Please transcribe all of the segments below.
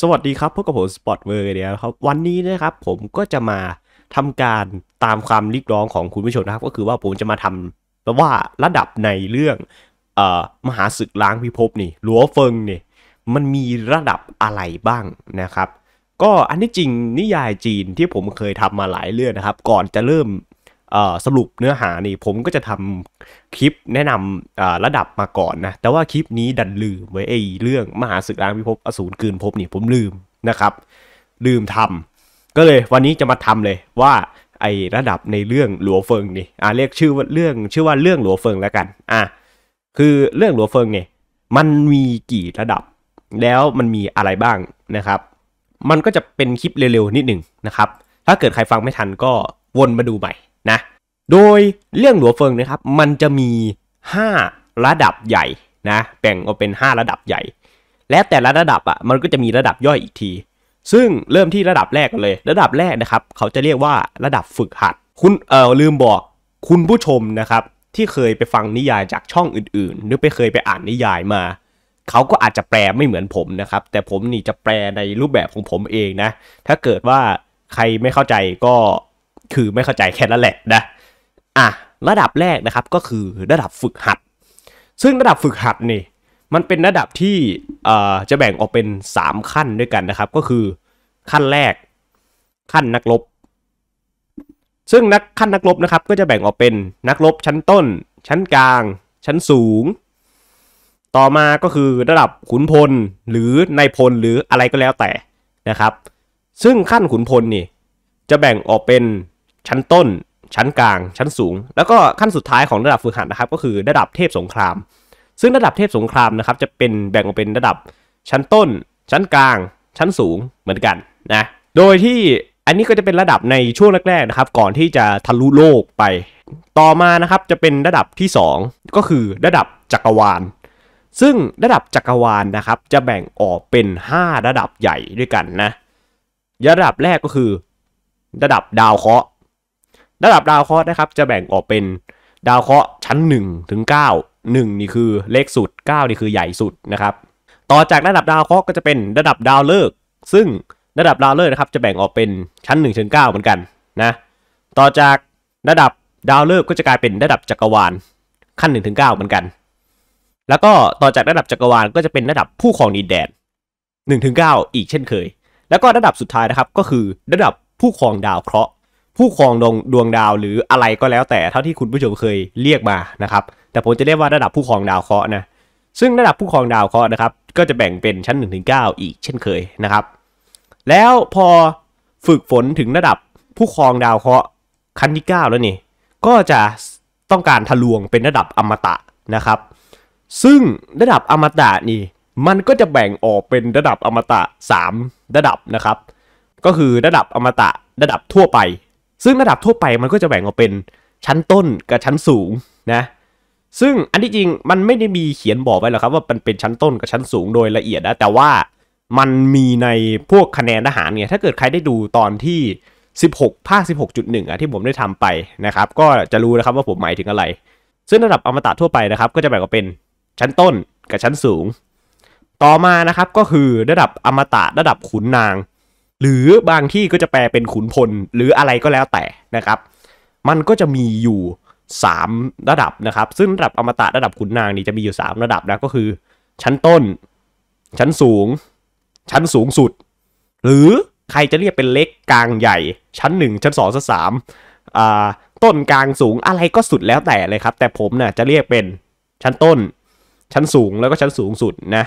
สวัสดีครับพบกับผมสปอตเวอร์เดียวครับวันนี้นะครับผมก็จะมาทำการตามความรีกร้องของคุณผู้ชมนะครับ ก็คือว่าผมจะมาทำแปลว่าระดับในเรื่องออมหาศึกล้างพิภพนี่หลัวเฟิงนี่มันมีระดับอะไรบ้างนะครับ ก็อันนี้จริงนิยายจีนที่ผมเคยทำมาหลายเรื่องนะครับ ก่อนจะเริ่มสรุปเนื้อหานี่ผมก็จะทำคลิปแนะนำระดับมาก่อนนะแต่ว่าคลิปนี้ดันลืมไว้ไอ้เรื่องมหาศึกล้างพิภพอสูรกืนภพนี่ผมลืมนะ ครับลืมทำก็เลยวันนี้จะมาทำเลยว่าไอ้ระดับในเรื่องหลวเฟิงนี่อ่าเรียกชื่อว่าเรื่องชื่อว่าเรื่องหลวเฟิงแล้วกันอ่ะคือเรื่องหลวเฟิงเนี่ยมันมีกี่ระดับ แล้วมันมีอะไรบ้างนะครับ มันก็จะเป็นคลิปเร็วๆนิดหนึ่งนะครับถ้าเกิดใครฟังไม่ทันก็วนมาดูใหม่นะโดยเรื่องหลัวเฟิงนะครับมันจะมี 5 ระดับใหญ่นะแบ่งออกเป็น 5 ระดับใหญ่ และแต่ละระดับอะ่ะมันก็จะมีระดับย่อยอีกที ซึ่งเริ่มที่ระดับแรกเลย ระดับแรกนะครับ เขาจะเรียกว่าระดับฝึกหัด คุณเออลืมบอกคุณผู้ชมนะครับที่เคยไปฟังนิยายจากช่องอื่นๆ หรือไปเคยไปอ่านนิยายมา เขาก็อาจจะแปลไม่เหมือนผมนะครับแต่ผมนี่จะแปลในรูปแบบของผมเองนะถ้าเกิดว่าใครไม่เข้าใจก็คือไม่เข้าใจแค่นั้นแหละนะ อ่ะ ระดับแรกนะครับก็คือระดับฝึกหัด ซึ่งระดับฝึกหัดนี่มันเป็นระดับที่จะแบ่งออกเป็น 3 ขั้นด้วยกันนะครับ ก็คือขั้นแรก ขั้นนักรบซึ่งนักขั้นนักรบนะครับก็จะแบ่งออกเป็นนักรบชั้นต้น ชั้นกลาง ชั้นสูง ต่อมาก็คือระดับขุนพลหรือนายพลหรืออะไรก็แล้วแต่นะครับ ซึ่งขั้นขุนพลนี่จะแบ่งออกเป็นชั้นต้น ชั้นกลาง ชั้นสูง แล้วก็ขั้นสุดท้ายของระดับฝึกหัดนะครับ ก็คือระดับเทพสงคราม ซึ่งระดับเทพสงครามนะครับจะเป็นแบ่งออกเป็นระดับชั้นต้น ชั้นกลาง ชั้นสูง เหมือนกันนะ โดยที่อันนี้ก็จะเป็นระดับในช่วงแรกๆนะครับ ก่อนที่จะทะลุโลกไป ต่อมานะครับจะเป็นระดับที่ 2 ก็คือระดับจักรวาล ซึ่งระดับจักรวาลนะครับ จะแบ่งออกเป็น 5 ระดับใหญ่ด้วยกันนะระดับแรกก็คือ ระดับดาวเคราะห์ระดับดาวเคราะห์นะครับจะแบ่งออกเป็นดาวเคราะห์ชั้น1ถึง9 1นี่คือเล็กสุด9นี่คือใหญ่สุดนะครับ ต่อจากระดับดาวเคราะห์ก็จะเป็นระดับดาวฤกษ์ซึ่งระดับดาวฤกษ์นะครับจะแบ่งออกเป็นชั้น1ถึง9เหมือนกันนะต่อจากระดับดาวฤกษ์ก็จะกลายเป็นระดับจักรวาลขั้น1ถึง9เหมือนกัน แล้วก็ต่อจากระดับจักรวาลก็จะเป็นระดับผู้ครองดินแดน1ถึง9อีกเช่นเคย แล้วก็ระดับสุดท้ายนะครับก็คือระดับผู้ครองดาวเคราะห์ผู้ครองดวงดวงดาวหรืออะไรก็แล้ว แต่เท่าที่คุณผู้ชมเคยเรียกมานะครับ แต่ผมจะเรียกว่าระดับผู้ครองดาวเคราะห์นะซึ่งระดับผู้ครองดาวเคราะห์นะครับ ก็จะแบ่งเป็นชั้น1-9อีกเช่นเคยนะครับ แล้วพอฝึกฝนถึงระดับผู้ครองดาวเคราะห์ขั้นที่9แล้วนี่ก็จะต้องการทะลวงเป็นระดับอมตะนะครับ ซึ่งระดับอมตะนี่มันก็จะแบ่งออกเป็นระดับอมตะ 3 ระดับนะครับ ก็คือระดับอมตะระดับทั่วไปซึ่งระดับทั่วไปมันก็จะแบ่งออกเป็นชั้นต้นกับชั้นสูงนะซึ่งอันที่จริงมันไม่ได้มีเขียนบอกไว้หรอกครับว่ามันเป็นชั้นต้นกับชั้นสูงโดยละเอียดนะแต่ว่ามันมีในพวกคะแนนทหารเนี่ยถ้าเกิดใครได้ดูตอนที่ 16 ภาค 16.1อ่ะที่ผมได้ทำไปนะครับก็จะรู้นะครับว่าผมหมายถึงอะไร ซึ่งระดับอมตะทั่วไปนะครับก็จะแบ่งออกเป็นชั้นต้นกับชั้นสูง ต่อมานะครับก็คือระดับอมตะระดับขุนนางหรือบางที่ก็จะแปลเป็นขุนพลหรืออะไรก็แล้วแต่นะครับ มันก็จะมีอยู่ 3 ระดับนะครับ ซึ่งระดับอมตะระดับขุนนางนี่จะมีอยู่ 3 ระดับนะก็คือ ชั้นต้น ชั้นสูง ชั้นสูงสุด หรือใครจะเรียกเป็นเล็กกลางใหญ่ชั้น 1 ชั้น2ชั้นสามต้นกลางสูงอะไรก็สุดแล้วแต่เลยครับ แต่ผมนะ่ะจะเรียกเป็นชั้นต้น ชั้นสูงแล้วก็ชั้นสูงสุดนะ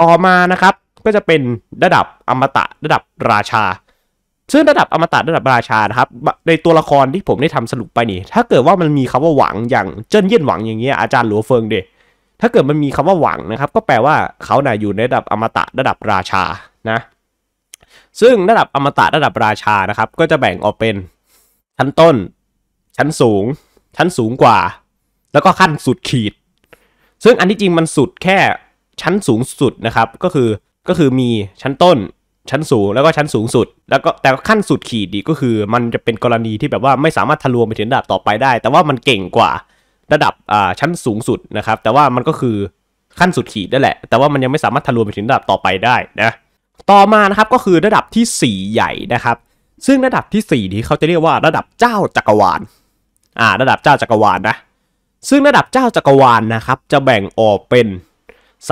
ต่อมานะครับก็จะเป็นระดับอมตะระดับราชา ซึ่งระดับอมตะระดับราชานะครับในตัวละครที่ผมได้ทำสรุปไปนี่ ถ้าเกิดว่ามันมีคำว่าหวังอย่างเจิ้นเยี่ยนหวังอย่างเงี้ยอาจารย์หลัวเฟิงเด ถ้าเกิดมันมีคำว่าหวังนะครับ ก็แปลว่าเขาน่ะอยู่ในระดับอมตะระดับราชา นะ ซึ่งระดับอมตะระดับราชานะครับ ก็จะแบ่งออกเป็นชั้นต้น ชั้นสูง ชั้นสูงกว่า แล้วก็ขั้นสุดขีด ซึ่งอันที่จริงมันสุดแค่ชั้นสูงสุดนะครับก็คือก็คือมีชั้นต้นชั้นสูงแล้วก็ชั้นสูงสุด แล้วก็แต่ขั้นสุดขีดดีก็คือ มันจะเป็นกรณีที่แบบว่าไม่สามารถทะลวงไปถึงระดับต่อไปได้ แต่ว่ามันเก่งกว่าระดับอ่าชั้นสูงสุดนะครับ แต่ว่ามันก็คือขั้นสุดขีดนั่นแหละ แต่ว่ามันยังไม่สามารถทะลวงไปถึงระดับต่อไปได้นะต่อมานะครับก็คือระดับที่ 4 ใหญ่นะครับ ซึ่งระดับที่4ที่เขาจะเรียกว่าระดับเจ้าจักรวาลอ่าระดับเจ้าจักรวาลนะ ซึ่งระดับเจ้าจักรวาลนะครับ จะแบ่งออกเป็น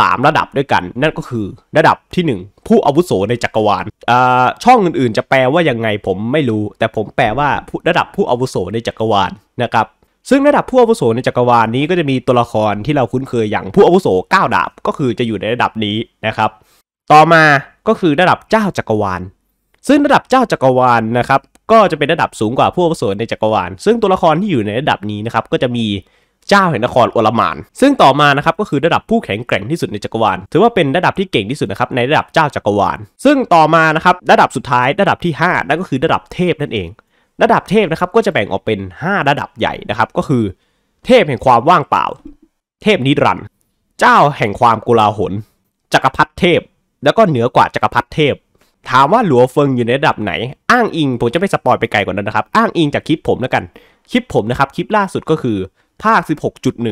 3ระดับด้วยกันนั่นก็คือระดับที่ 1 ผู้อาวุโสในจักรวาลช่องอื่นๆ จะแปลว่ายังไงผมไม่รู้ แต่ผมแปลว่าระดับผู้อาวุโสในจักรวาลนะครับซึ่งระดับผู้อาวุโสในจักรวาลนี้ก็จะมีตัวละครที่เราคุ้นเคยอย่างผู้อาวุโส9ดาบก็คือจะอยู่ในระดับนี้นะครับ ต่อมาก็คือระดับเจ้าจักรวาลซึ่งระดับเจ้าจักรวาลนะครับก็จะเป็นระดับสูงกว่าผู้อาวุโสในจักรวาลซึ่งตัวละครที่อยู่ในระดับนี้นะครับก็จะมีเจ้าแห่งนครโอลมาน ซึ่งต่อมานะครับก็คือ ระดับผู้แข็งแกร่งที่สุดในจักรวาล ถือว่าเป็นระดับที่เก่งที่สุด นะครับในระดับเจ้าจักรวาล ซึ่งต่อมานะครับระดับสุดท้ายระดับที่ 5 นั่นก็คือระดับเทพนั่นเอง ระดับเทพนะครับก็จะแบ่งออกเป็น 5 ระดับใหญ่นะครับก็คือ เทพแห่งความว่างเปล่า เทพนิรันด์เจ้าแห่งความกุลาหลจักรพรรดิเทพ แล้วก็เหนือกว่าจักรพรรดิเทพ ถามว่าหลัวเฟิงอยู่ในระดับไหน อ้างอิงผมจะไม่สปอยไปไกลกว่านั้นนะครับ อ้างอิงจากคลิปผมแล้วกันคลิปผมนะครับคลิปล่าสุดก็คือภาค 16.1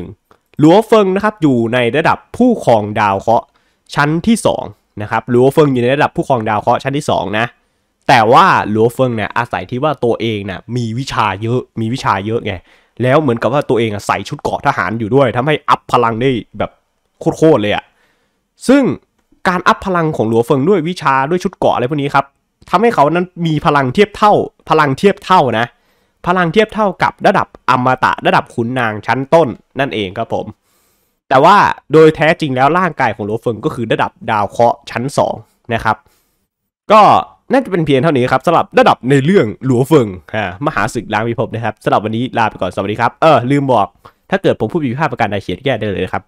หลัวเฟิงนะครับ อยู่ในระดับผู้ครองดาวเคราะห์ชั้นที่2นะครับหลัวเฟิงอยู่ในระดับผู้ครองดาวเคราะห์ชั้นที่2นะ แต่ว่าหลัวเฟิงเนี่ยอาศัยที่ว่าตัวเองน่ะมีวิชาเยอะ มีวิชาเยอะไง แล้วเหมือนกับว่าตัวเองใส่ชุดเกราะทหารอยู่ด้วย ทำให้อัพพลังได้แบบโคตรๆเลยอะซึ่งการอัพพลังของหลัวเฟิงด้วยวิชาด้วยชุดเกราะอะไรพวกนี้ครับทำให้เขานั้นมีพลังเทียบเท่า พลังเทียบเท่านะพลังเทียบเท่ากับระดับอมตะ ระดับขุนนางชั้นต้นนั่นเองครับผม แต่ว่าโดยแท้จริงแล้วร่างกายของโลเฟิงก็คือ ระดับดาวเคราะห์ชั้น2นะครับ ก็น่าจะเป็นเพียงเท่านี้ครับสำหรับ ระดับในเรื่องหลัวเฟิงฮะมหาศึกล้างพิภพนะครับสำหรับวันนี้ลาไปก่อนสวัสดีครับเออลืมบอก ถ้าเกิดผมพูดผิดพลาดประการใดเขียนแก้ได้เลยครับ